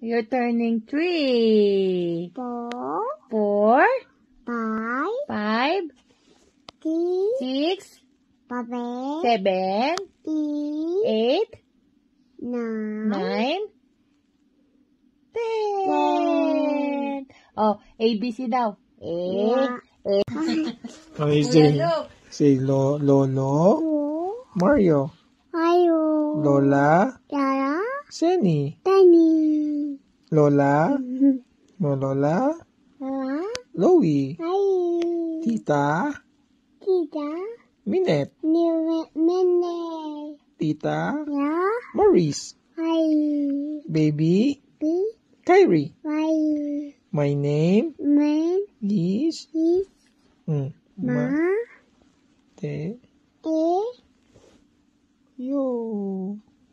You're turning three. Four. Four. Five. Five. Six. Six. Seven. Seven. Eight. Nine. Nine. Ten. ten. Oh, ABC daw. A. A. oh, he's doing. Say lo, Lolo. Mario. Mario. Lola. Lara. Seni. Tani. Lola? Mm-hmm. No, Lola? Lola? Loey? Hi. Tita? Tita? Minette? Minette. Tita? Yeah? Maurice? Hi. Baby? Baby? Kyrie? Hi. My name? My name is? Is? Mm. Ma? Ma? Te? E? Yo.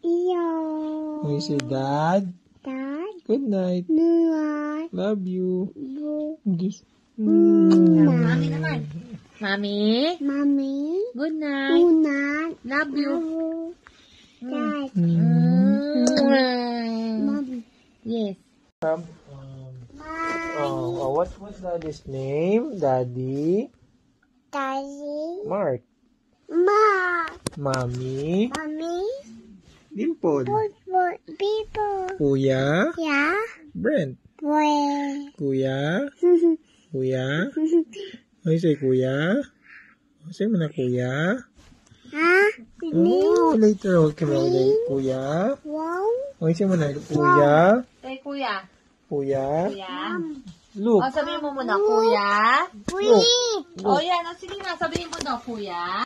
Yo. Who is your dad? Good night. Good night. Love you. Kiss. Mm. Mami naman. Mami. Mami. Good night. Good night. Love you. Love you. Mm. Mm. Yes. Um, oh, what was daddy's name? Daddy. Daddy. Mark. Ma. Mami. Mami. Dimple. Dimple. People. Kuya. Yeah. Brand. Kuya. Ano kuya. Ano say kuya? Say ah, mo na kuya. Ha? Oh, later. Okay mo ulit. Kuya. Wow. Ano say mo na kuya? Ay, eh, kuya. Kuya. Kuya. Look. Oh, sabihin mo muna, kuya. Kuya. Oh, yan. Oh, sige na, sabihin mo na, kuya.